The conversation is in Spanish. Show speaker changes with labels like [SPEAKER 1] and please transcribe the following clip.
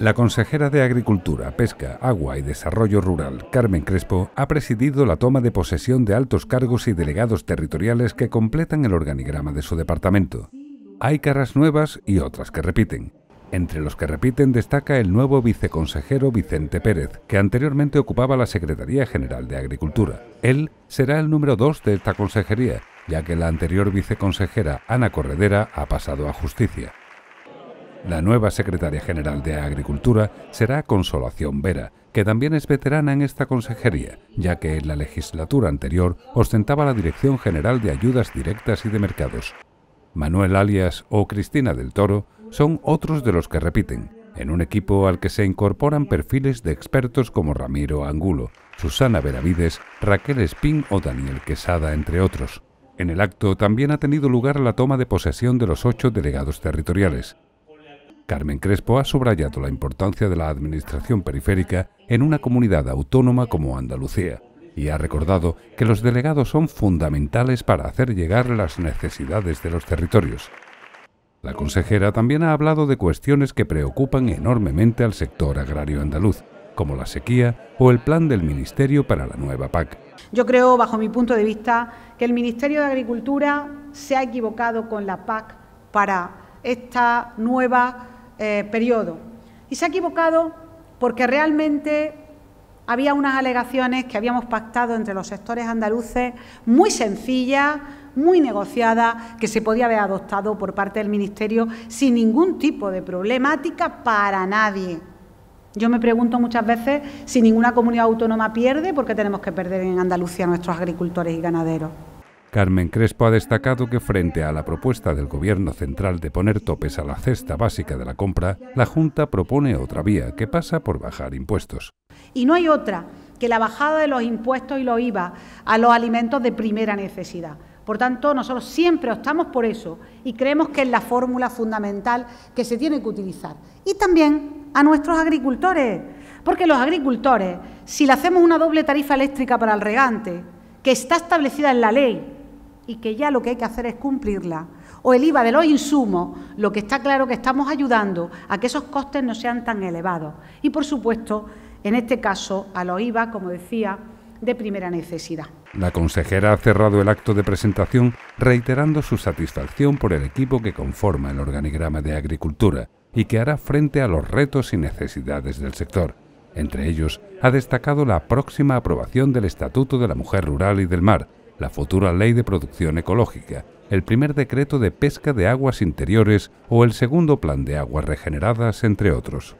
[SPEAKER 1] La consejera de Agricultura, Pesca, Agua y Desarrollo Rural, Carmen Crespo, ha presidido la toma de posesión de altos cargos y delegados territoriales que completan el organigrama de su departamento. Hay caras nuevas y otras que repiten. Entre los que repiten destaca el nuevo viceconsejero Vicente Pérez, que anteriormente ocupaba la Secretaría General de Agricultura. Él será el número dos de esta consejería, ya que la anterior viceconsejera Ana Corredera ha pasado a justicia. La nueva secretaria general de Agricultura será Consolación Vera, que también es veterana en esta consejería, ya que en la legislatura anterior ostentaba la Dirección General de Ayudas Directas y de Mercados. Manuel Alias o Cristina del Toro son otros de los que repiten, en un equipo al que se incorporan perfiles de expertos como Ramiro Angulo, Susana Veravides, Raquel Espín o Daniel Quesada, entre otros. En el acto también ha tenido lugar la toma de posesión de los ocho delegados territoriales, Carmen Crespo ha subrayado la importancia de la administración periférica en una comunidad autónoma como Andalucía y ha recordado que los delegados son fundamentales para hacer llegar las necesidades de los territorios. La consejera también ha hablado de cuestiones que preocupan enormemente al sector agrario andaluz, como la sequía o el plan del Ministerio para la nueva PAC.
[SPEAKER 2] Yo creo, bajo mi punto de vista, que el Ministerio de Agricultura se ha equivocado con la PAC para esta nueva eh, periodo. Y se ha equivocado porque realmente había unas alegaciones que habíamos pactado entre los sectores andaluces muy sencillas, muy negociadas, que se podía haber adoptado por parte del Ministerio sin ningún tipo de problemática para nadie. Yo me pregunto muchas veces si ninguna comunidad autónoma pierde, porque tenemos que perder en Andalucía a nuestros agricultores y ganaderos.
[SPEAKER 1] Carmen Crespo ha destacado que frente a la propuesta del Gobierno central de poner topes a la cesta básica de la compra, la Junta propone otra vía que pasa por bajar impuestos.
[SPEAKER 2] Y no hay otra que la bajada de los impuestos y los IVA a los alimentos de primera necesidad. Por tanto, nosotros siempre optamos por eso y creemos que es la fórmula fundamental que se tiene que utilizar. Y también a nuestros agricultores, porque los agricultores, si le hacemos una doble tarifa eléctrica para el regante, que está establecida en la ley, y que ya lo que hay que hacer es cumplirla. O el IVA de los insumos, lo que está claro que estamos ayudando a que esos costes no sean tan elevados. Y, por supuesto, en este caso, a los IVA, como decía, de primera necesidad.
[SPEAKER 1] La consejera ha cerrado el acto de presentación reiterando su satisfacción por el equipo que conforma el organigrama de agricultura y que hará frente a los retos y necesidades del sector. Entre ellos, ha destacado la próxima aprobación del Estatuto de la Mujer Rural y del Mar, la futura Ley de Producción Ecológica, el primer decreto de pesca de aguas interiores o el segundo plan de aguas regeneradas, entre otros.